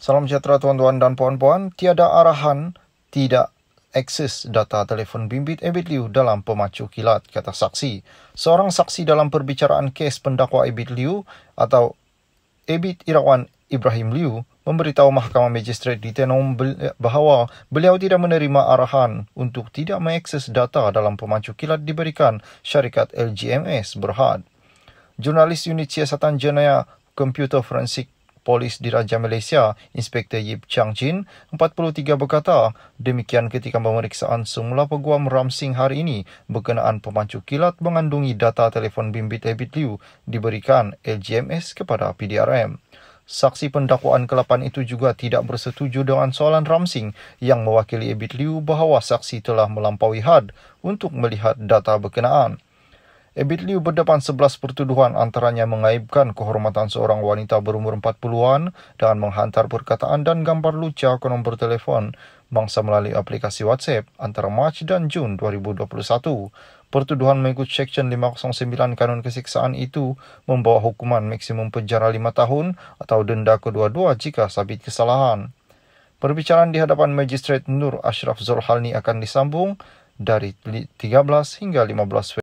Salam sejahtera tuan-tuan dan puan-puan. Tiada arahan, tidak akses data telefon bimbit Ebit Liu dalam pemacu kilat, kata saksi. Seorang saksi dalam perbicaraan kes pendakwa Ebit Liu atau Ebit Irawan Ibrahim Liu memberitahu Mahkamah majistret di Tenom eh, bahawa beliau tidak menerima arahan untuk tidak mengakses data dalam pemacu kilat diberikan syarikat LGMS Berhad. Jurnalis unit siasatan jenayah komputer forensik Polis Diraja Malaysia, Inspektor Yip Chang Jin, 43 berkata, demikian ketika pemeriksaan semula peguam Ram Singh hari ini berkenaan pemacu kilat mengandungi data telefon bimbit Abid Liu diberikan LGMS kepada PDRM. Saksi pendakwaan ke-8 itu juga tidak bersetuju dengan soalan Ram Singh yang mewakili Abid Liu bahawa saksi telah melampaui had untuk melihat data berkenaan. Ebit Liu berdepan sebelas pertuduhan antaranya mengaibkan kehormatan seorang wanita berumur empat puluhan dengan menghantar perkataan dan gambar lucah ke nombor telefon mangsa melalui aplikasi WhatsApp antara Mac dan Jun 2021. Pertuduhan mengikut Seksyen 509 Kanun Kesiksaan itu membawa hukuman maksimum penjara lima tahun atau denda kedua-dua jika sabit kesalahan. Perbicaraan di hadapan Magistrate Nur Ashraf Zulhalni akan disambung dari 13 hingga 15 Februari.